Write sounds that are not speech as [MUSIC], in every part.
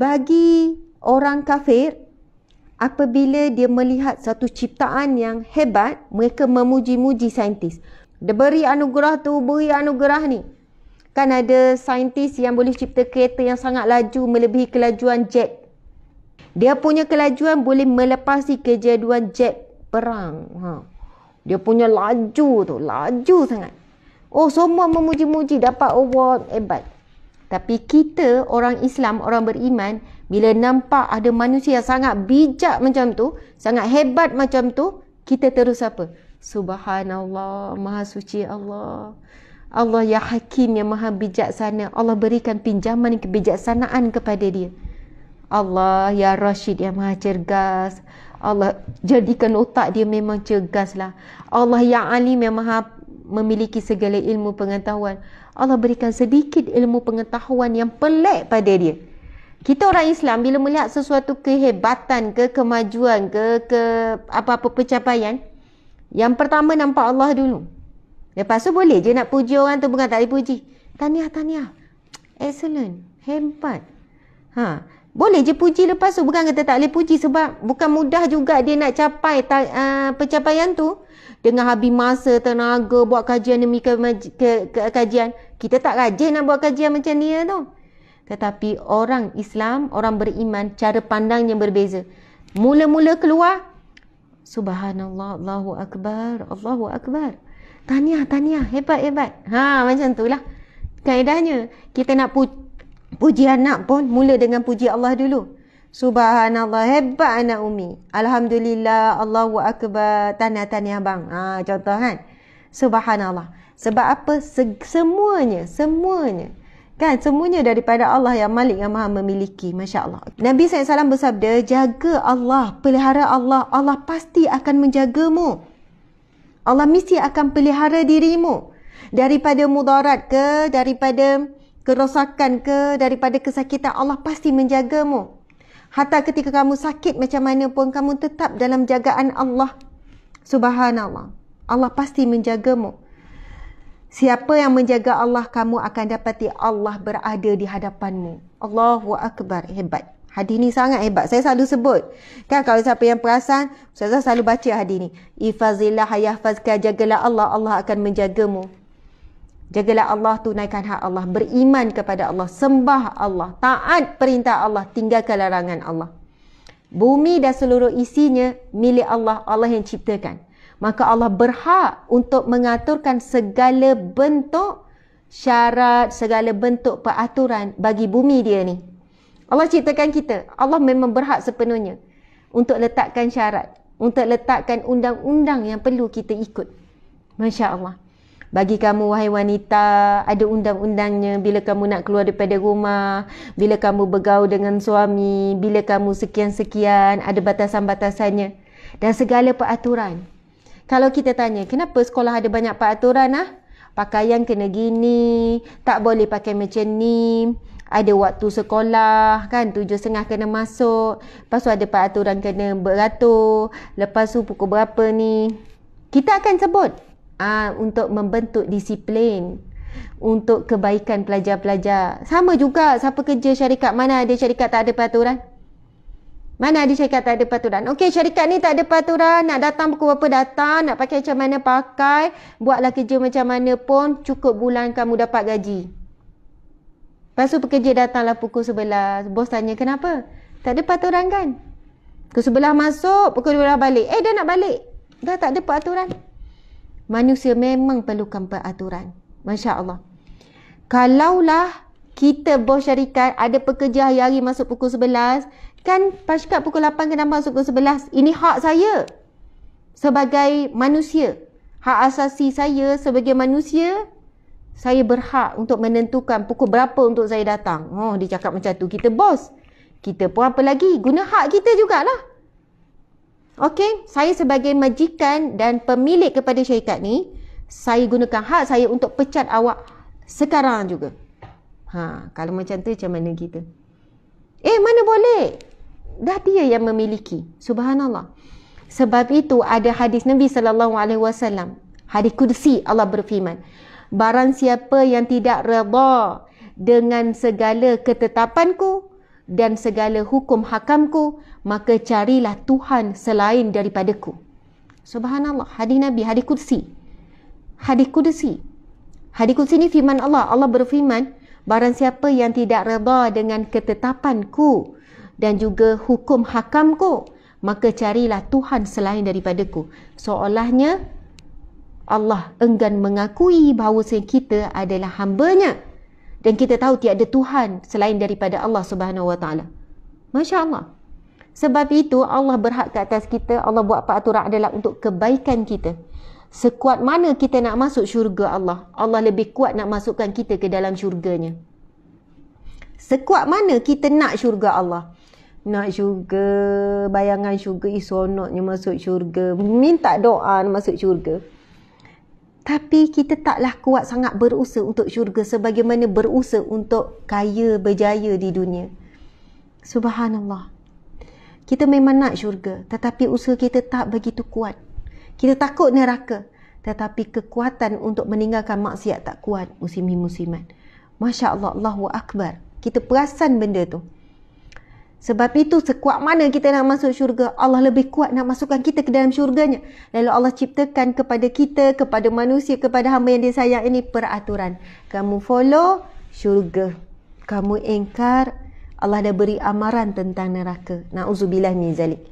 bagi orang kafir apabila dia melihat satu ciptaan yang hebat mereka memuji-muji saintis dia beri anugerah tu beri anugerah ni kan ada saintis yang boleh cipta kereta yang sangat laju melebihi kelajuan jet dia punya kelajuan boleh melepasi kejaduan jet perang ha dia punya laju tu laju sangat oh semua memuji-muji dapat award hebat tapi kita orang Islam, orang beriman, bila nampak ada manusia yang sangat bijak macam tu, sangat hebat macam tu, kita terus apa? Subhanallah, Maha Suci Allah. Allah Ya Hakim yang Maha Bijaksana. Allah berikan pinjaman kebijaksanaan kepada dia. Allah Ya Rashid yang Maha Cergas. Allah jadikan otak dia memang cergas lah. Allah Ya Alim yang Maha memiliki segala ilmu pengetahuan. Allah berikan sedikit ilmu pengetahuan yang pelik pada dia. Kita orang Islam bila melihat sesuatu kehebatan ke kemajuan ke ke apa-apa pencapaian, yang pertama nampak Allah dulu. Lepas tu boleh je nak puji orang tu bukan tak dipuji. Tahniah, tahniah. Excellent. Hebat. Ha. Boleh je puji lepas tu. Bukan kata tak boleh puji sebab bukan mudah juga dia nak capai ta, uh, pencapaian tu dengan habis masa tenaga buat kajian demi ke, kajian kita tak rajin nak buat kajian macam dia ya tu tetapi orang Islam orang beriman cara pandangnya berbeza mula-mula keluar subhanallah Allahu akbar Allahu akbar tahniah tahniah hebat hebat ha macam itulah kaedahnya kita nak pu- puji anak pun mula dengan puji Allah dulu Subhanallah hebat anak Umi. Alhamdulillah Allahu akbar tanya-tanya bang Ha contoh kan. Subhanallah. Sebab apa? Se- semuanya, semuanya. Kan semuanya daripada Allah yang Malik yang Maha memiliki. Masya-Allah. Nabi sallallahu alaihi wasallam bersabda, "Jaga Allah, pelihara Allah, Allah pasti akan menjagamu." Allah mesti akan pelihara dirimu daripada mudarat ke daripada kerosakan ke daripada kesakitan Allah pasti menjagamu Hatta ketika kamu sakit macam mana pun kamu tetap dalam jagaan Allah. Subhanallah. Allah pasti menjagamu. Siapa yang menjaga Allah kamu akan dapati Allah berada di hadapanmu. Allahu akbar. Hebat. Hadis ni sangat hebat. Saya selalu sebut. Kan kalau siapa yang perasan, saya selalu baca hadis ni. Ifazillah yahfazka jagalah Allah, Allah akan menjagamu. Jagalah Allah, tunaikan hak Allah, beriman kepada Allah, sembah Allah, taat perintah Allah, tinggalkan larangan Allah. Bumi dan seluruh isinya milik Allah, Allah yang ciptakan. Maka Allah berhak untuk mengaturkan segala bentuk syarat, segala bentuk peraturan bagi bumi dia ni. Allah ciptakan kita. Allah memang berhak sepenuhnya untuk letakkan syarat, untuk letakkan undang-undang yang perlu kita ikut. Masya Allah bagi kamu wahai wanita ada undang-undangnya bila kamu nak keluar daripada rumah bila kamu bergaul dengan suami bila kamu sekian-sekian ada batasan-batasannya dan segala peraturan kalau kita tanya kenapa sekolah ada banyak peraturan ah pakaian kena gini tak boleh pakai macam ni ada waktu sekolah kan tujuh setengah kena masuk lepas tu ada peraturan kena beratur lepas tu pukul berapa ni kita akan sebut uh, untuk membentuk disiplin untuk kebaikan pelajar-pelajar. Sama juga siapa kerja syarikat mana ada syarikat tak ada peraturan? Mana ada syarikat tak ada peraturan? Okey, syarikat ni tak ada peraturan. Nak datang pukul berapa datang, nak pakai macam mana pakai, buatlah kerja macam mana pun, cukup bulan kamu dapat gaji. Lepas tu pekerja datanglah pukul sebelah. Bos tanya, kenapa? Tak ada peraturan kan? Pukul sebelah masuk, pukul sebelah balik. Eh, dah nak balik. Dah tak ada peraturan manusia memang perlukan peraturan. Masya Allah. Kalaulah kita bos syarikat ada pekerja hari-hari masuk pukul 11, kan pasukan pukul 8 kena masuk pukul 11. Ini hak saya sebagai manusia. Hak asasi saya sebagai manusia, saya berhak untuk menentukan pukul berapa untuk saya datang. Oh, dia cakap macam tu. Kita bos. Kita pun apa lagi? Guna hak kita jugalah. Okey, saya sebagai majikan dan pemilik kepada syarikat ni, saya gunakan hak saya untuk pecat awak sekarang juga. Ha, kalau macam tu macam mana kita? Eh, mana boleh? Dah dia yang memiliki. Subhanallah. Sebab itu ada hadis Nabi sallallahu alaihi wasallam. Hadis kursi Allah berfirman, barang siapa yang tidak redha dengan segala ketetapanku, dan segala hukum hakamku, maka carilah Tuhan selain daripadaku. Subhanallah, hadis Nabi, hadis kursi. Hadis kursi. Hadis kursi ni firman Allah. Allah berfirman, barang siapa yang tidak reda dengan ketetapanku dan juga hukum hakamku, maka carilah Tuhan selain daripadaku. Seolahnya Allah enggan mengakui bahawa kita adalah hambanya. nya dan kita tahu tiada Tuhan selain daripada Allah Subhanahu Wa Taala. Masya Allah. Sebab itu Allah berhak ke atas kita. Allah buat peraturan adalah untuk kebaikan kita. Sekuat mana kita nak masuk syurga Allah, Allah lebih kuat nak masukkan kita ke dalam syurganya. Sekuat mana kita nak syurga Allah, nak syurga, bayangan syurga, isonoknya eh, masuk syurga, minta doa masuk syurga. Tapi kita taklah kuat sangat berusaha untuk syurga sebagaimana berusaha untuk kaya berjaya di dunia. Subhanallah. Kita memang nak syurga tetapi usaha kita tak begitu kuat. Kita takut neraka tetapi kekuatan untuk meninggalkan maksiat tak kuat musim-musiman. Masya Allah, Allahu Akbar. Kita perasan benda tu. Sebab itu sekuat mana kita nak masuk syurga, Allah lebih kuat nak masukkan kita ke dalam syurganya. Lalu Allah ciptakan kepada kita, kepada manusia, kepada hamba yang dia sayang ini peraturan. Kamu follow syurga. Kamu ingkar, Allah dah beri amaran tentang neraka. Na'udzubillah min zalik.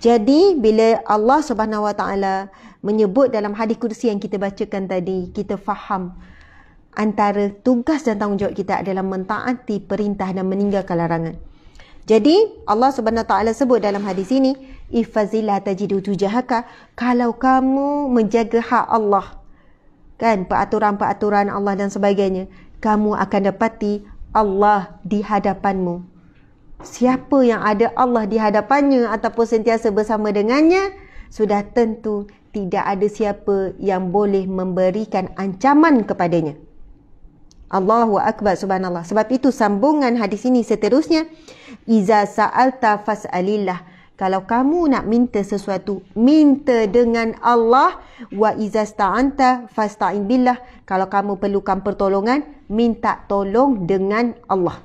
Jadi bila Allah Subhanahu Wa Taala menyebut dalam hadis kursi yang kita bacakan tadi, kita faham antara tugas dan tanggungjawab kita adalah mentaati perintah dan meninggalkan larangan. Jadi Allah Subhanahu taala sebut dalam hadis ini, ifazilah tajidu tujahka. kalau kamu menjaga hak Allah kan peraturan-peraturan Allah dan sebagainya, kamu akan dapati Allah di hadapanmu. Siapa yang ada Allah di hadapannya ataupun sentiasa bersama dengannya, sudah tentu tidak ada siapa yang boleh memberikan ancaman kepadanya. Allahu akbar subhanallah. Sebab itu sambungan hadis ini seterusnya iza sa'alta fas'alillah. Kalau kamu nak minta sesuatu, minta dengan Allah wa iza sta'anta fasta'in billah. Kalau kamu perlukan pertolongan, minta tolong dengan Allah.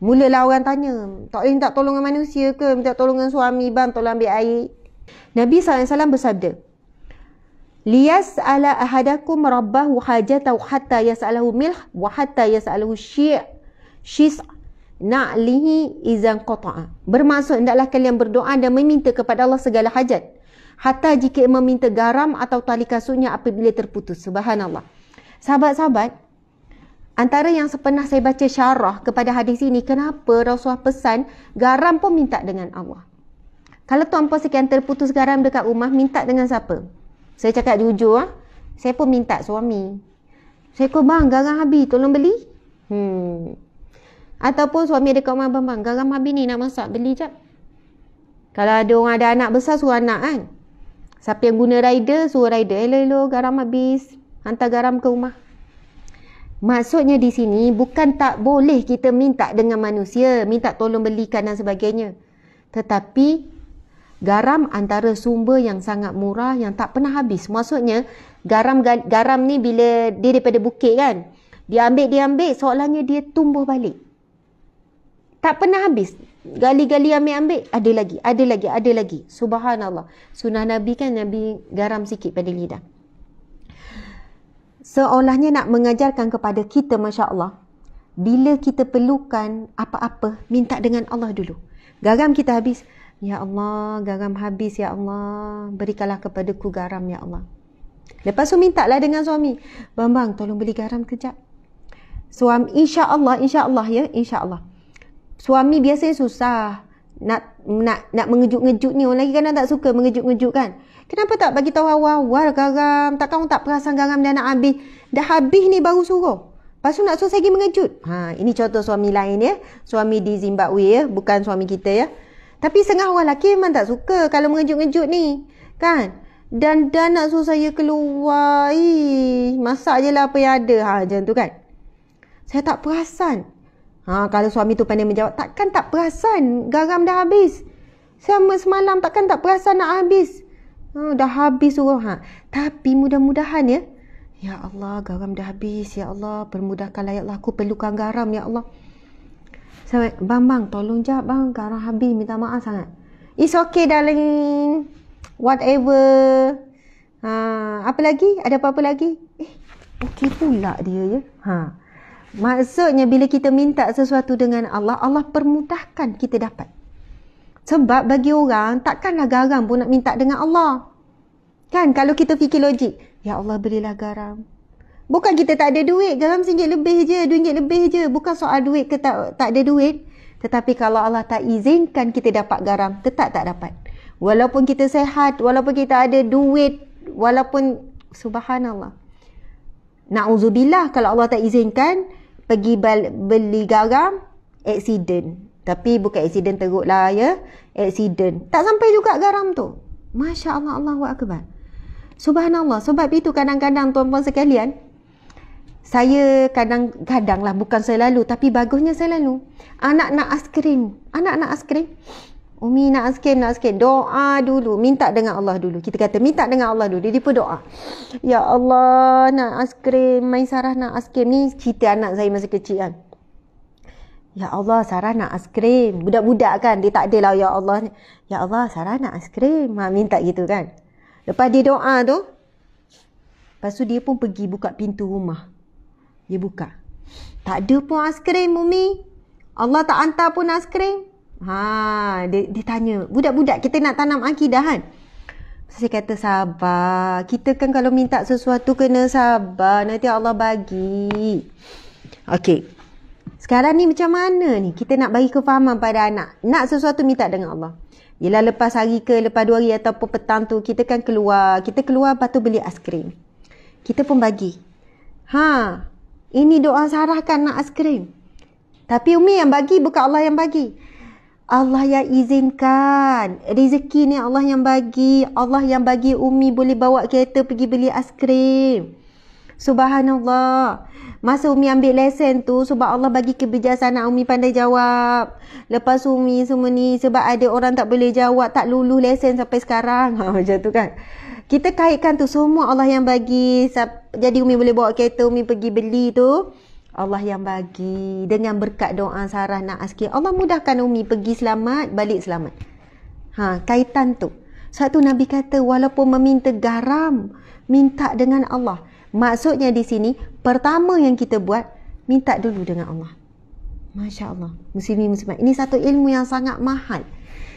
Mulalah orang tanya, tak boleh minta tolong manusia ke? Minta tolongan suami, bang, tolong ambil air. Nabi SAW bersabda, Lias liyas'ala ahadakum rabbahu hajatahu hatta yas'alahu milh wa hatta yas'alahu syi' syis lihi izan qata'a bermaksud hendaklah kalian berdoa dan meminta kepada Allah segala hajat hatta jika meminta garam atau tali kasutnya apabila terputus subhanallah sahabat-sahabat Antara yang pernah saya baca syarah kepada hadis ini, kenapa Rasulullah pesan garam pun minta dengan Allah. Kalau tuan puan sekian terputus garam dekat rumah, minta dengan siapa? Saya cakap jujur ah. Saya pun minta suami. Saya kata, bang, garam habis. Tolong beli. Hmm. Ataupun suami ada kat rumah, bang, bang, garam habis ni nak masak. Beli jap. Kalau ada orang ada anak besar, suruh anak kan. Siapa yang guna rider, suruh rider. Hello, hello, garam habis. Hantar garam ke rumah. Maksudnya di sini, bukan tak boleh kita minta dengan manusia. Minta tolong belikan dan sebagainya. Tetapi, garam antara sumber yang sangat murah yang tak pernah habis. Maksudnya garam garam ni bila dia daripada bukit kan. Dia ambil dia ambil soalannya dia tumbuh balik. Tak pernah habis. Gali-gali ambil ambil ada lagi, ada lagi, ada lagi. Subhanallah. Sunnah Nabi kan Nabi garam sikit pada lidah. Seolahnya nak mengajarkan kepada kita masya-Allah. Bila kita perlukan apa-apa, minta dengan Allah dulu. Garam kita habis, Ya Allah, garam habis ya Allah. Berikanlah ku garam ya Allah. Lepas tu minta lah dengan suami. Bang bang, tolong beli garam kejap. Suami insya-Allah, insya-Allah ya, insya-Allah. Suami biasanya susah nak nak nak mengejut-ngejut ni. Orang lagi kan tak suka mengejut-ngejut kan. Kenapa tak bagi tahu awal-awal garam? Takkan orang tak perasan garam dah nak habis. Dah habis ni baru suruh. Lepas tu nak suruh lagi mengejut. Ha, ini contoh suami lain ya. Suami di Zimbabwe ya. Bukan suami kita ya. Tapi setengah orang lelaki memang tak suka kalau mengejut-ngejut ni. Kan? Dan dan nak suruh saya keluar. Ih, masak je lah apa yang ada. Ha, macam tu kan? Saya tak perasan. Ha, kalau suami tu pandai menjawab, takkan tak perasan garam dah habis. Sama semalam takkan tak perasan nak habis. Ha, dah habis suruh. Ha. Tapi mudah-mudahan ya. Ya Allah, garam dah habis. Ya Allah, permudahkanlah ya Allah. Aku perlukan garam, ya Allah. Sampai, bang bang tolong jap bang Kak habis minta maaf sangat It's okay darling Whatever ha, Apa lagi? Ada apa-apa lagi? Eh okay pula dia ya ha. Maksudnya bila kita minta sesuatu dengan Allah Allah permudahkan kita dapat Sebab bagi orang takkanlah garam pun nak minta dengan Allah Kan kalau kita fikir logik Ya Allah berilah garam Bukan kita tak ada duit, dalam RM1 lebih je, RM2 lebih je. Bukan soal duit ke tak, tak ada duit. Tetapi kalau Allah tak izinkan kita dapat garam, tetap tak dapat. Walaupun kita sehat, walaupun kita ada duit, walaupun subhanallah. Na'udzubillah kalau Allah tak izinkan, pergi beli garam, accident. Tapi bukan accident teruk lah ya, accident. Tak sampai juga garam tu. Masya Allah, Allah wa Akbar. Subhanallah, sebab itu kadang-kadang tuan-tuan sekalian, saya kadang-kadang lah bukan selalu tapi bagusnya selalu anak nak askrim anak nak askrim Umi nak askrim nak askrim doa dulu minta dengan Allah dulu kita kata minta dengan Allah dulu dia pun doa ya Allah nak askrim main sarah nak askrim ni cerita anak saya masa kecil kan Ya Allah, Sarah nak aiskrim. Budak-budak kan, dia tak adalah Ya Allah. Ya Allah, Sarah nak aiskrim. Mak ha, minta gitu kan. Lepas dia doa tu, lepas tu dia pun pergi buka pintu rumah. Dia buka. Tak ada pun aiskrim, Umi. Allah tak hantar pun aiskrim. Ha, dia, dia tanya. Budak-budak kita nak tanam akidah kan? Saya kata sabar. Kita kan kalau minta sesuatu kena sabar. Nanti Allah bagi. Okey. Sekarang ni macam mana ni? Kita nak bagi kefahaman pada anak. Nak sesuatu minta dengan Allah. Yelah lepas hari ke, lepas dua hari ataupun petang tu, kita kan keluar. Kita keluar lepas beli aiskrim. Kita pun bagi. Ha, ini doa Sarah kan nak es krim. Tapi Umi yang bagi bukan Allah yang bagi. Allah yang izinkan. Rezeki ni Allah yang bagi. Allah yang bagi Umi boleh bawa kereta pergi beli es krim. Subhanallah. Masa Umi ambil lesen tu sebab Allah bagi kebijaksana Umi pandai jawab. Lepas Umi semua ni sebab ada orang tak boleh jawab, tak lulus lesen sampai sekarang. [LAUGHS] Ha, macam tu kan kita kaitkan tu semua Allah yang bagi jadi Umi boleh bawa kereta Umi pergi beli tu Allah yang bagi dengan berkat doa Sarah nak askir Allah mudahkan Umi pergi selamat balik selamat ha kaitan tu satu Nabi kata walaupun meminta garam minta dengan Allah maksudnya di sini pertama yang kita buat minta dulu dengan Allah Masya Allah muslimi muslimat ini satu ilmu yang sangat mahal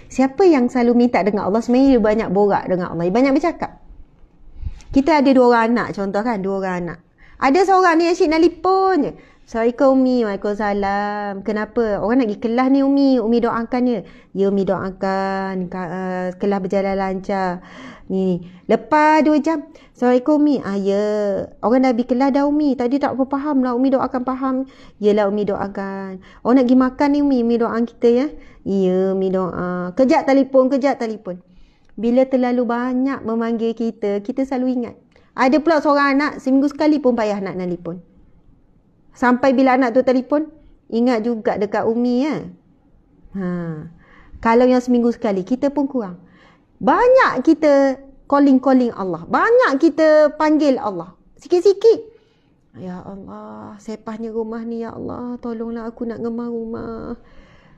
Siapa yang selalu minta dengan Allah sebenarnya banyak borak dengan Allah, banyak bercakap. Kita ada dua orang anak contoh kan, dua orang anak. Ada seorang ni asyik nak lipun je. Assalamualaikum Umi, Waalaikumsalam. Kenapa? Orang nak pergi kelas ni Umi, Umi doakan dia. Ya Umi doakan, Ka, uh, eh, kelas berjalan lancar. Ni, ni. Lepas dua jam, Assalamualaikum Umi. Ah, ya, orang nak pergi kelas dah Umi. Tadi tak apa faham lah, Umi doakan faham. Yelah Umi doakan. Orang nak pergi makan ni Umi, Umi doakan kita ya. Ya Umi doakan. Kejap telefon, kejap telefon bila terlalu banyak memanggil kita, kita selalu ingat. Ada pula seorang anak, seminggu sekali pun payah nak telefon. Sampai bila anak tu telefon, ingat juga dekat Umi ya. Ha. Kalau yang seminggu sekali, kita pun kurang. Banyak kita calling-calling Allah. Banyak kita panggil Allah. Sikit-sikit. Ya Allah, sepahnya rumah ni ya Allah. Tolonglah aku nak ngemar rumah.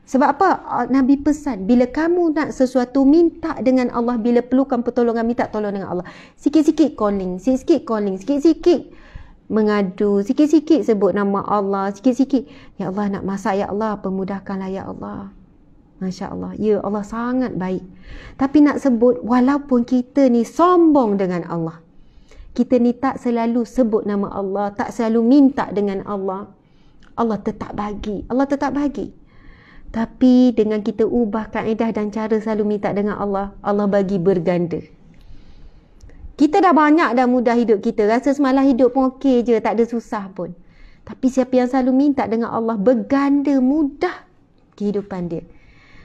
Sebab apa? Ah, Nabi pesan, bila kamu nak sesuatu, minta dengan Allah. Bila perlukan pertolongan, minta tolong dengan Allah. Sikit-sikit calling, sikit-sikit calling, sikit-sikit mengadu, sikit-sikit sebut nama Allah, sikit-sikit. Ya Allah nak masak, Ya Allah, pemudahkanlah Ya Allah. Masya Allah. Ya Allah sangat baik. Tapi nak sebut, walaupun kita ni sombong dengan Allah. Kita ni tak selalu sebut nama Allah, tak selalu minta dengan Allah. Allah tetap bagi. Allah tetap bagi. Tapi dengan kita ubah kaedah dan cara selalu minta dengan Allah, Allah bagi berganda. Kita dah banyak dah mudah hidup kita. Rasa semalam hidup pun okey je, tak ada susah pun. Tapi siapa yang selalu minta dengan Allah, berganda mudah kehidupan dia.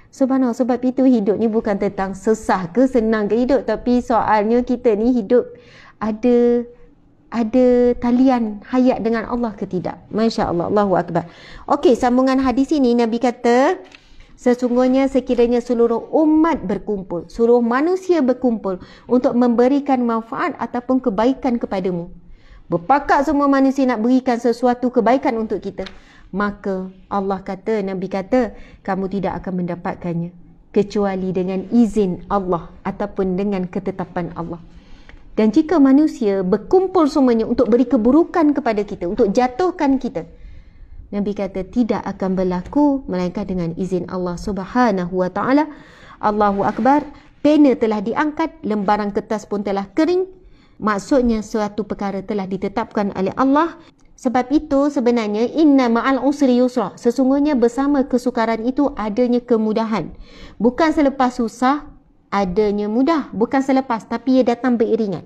Subhanallah, sebab itu hidup ni bukan tentang sesah ke senang ke hidup. Tapi soalnya kita ni hidup ada ada talian hayat dengan Allah ke tidak. Masya Allah. Allahu Akbar. Okey, sambungan hadis ini Nabi kata, Sesungguhnya sekiranya seluruh umat berkumpul, seluruh manusia berkumpul untuk memberikan manfaat ataupun kebaikan kepadamu. Berpakat semua manusia nak berikan sesuatu kebaikan untuk kita. Maka Allah kata, Nabi kata, kamu tidak akan mendapatkannya. Kecuali dengan izin Allah ataupun dengan ketetapan Allah. Dan jika manusia berkumpul semuanya untuk beri keburukan kepada kita, untuk jatuhkan kita, Nabi kata tidak akan berlaku melainkan dengan izin Allah Subhanahu Wa Taala. Allahu Akbar. Pena telah diangkat, lembaran kertas pun telah kering. Maksudnya suatu perkara telah ditetapkan oleh Allah. Sebab itu sebenarnya inna ma'al usri yusra. Sesungguhnya bersama kesukaran itu adanya kemudahan. Bukan selepas susah, adanya mudah bukan selepas tapi ia datang beriringan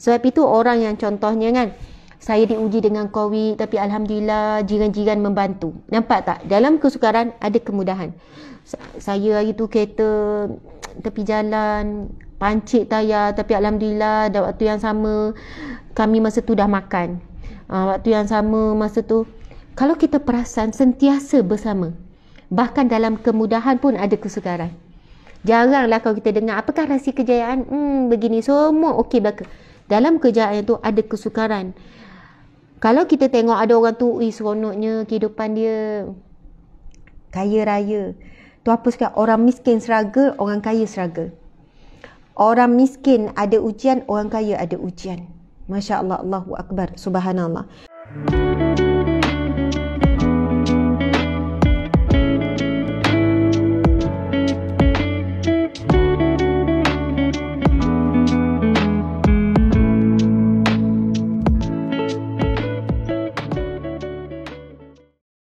sebab itu orang yang contohnya kan saya diuji dengan covid tapi alhamdulillah jiran-jiran membantu nampak tak dalam kesukaran ada kemudahan saya hari tu kereta tepi jalan pancit tayar tapi alhamdulillah dah waktu yang sama kami masa tu dah makan uh, waktu yang sama masa tu kalau kita perasan sentiasa bersama bahkan dalam kemudahan pun ada kesukaran Jaranglah kalau kita dengar apakah rahsia kejayaan. Hmm begini semua okey belaka. Dalam kejayaan tu ada kesukaran. Kalau kita tengok ada orang tu ui seronoknya kehidupan dia kaya raya. Tu apa sekarang orang miskin seraga, orang kaya seraga. Orang miskin ada ujian, orang kaya ada ujian. Masya-Allah Allahu Akbar. Subhanallah. Hmm.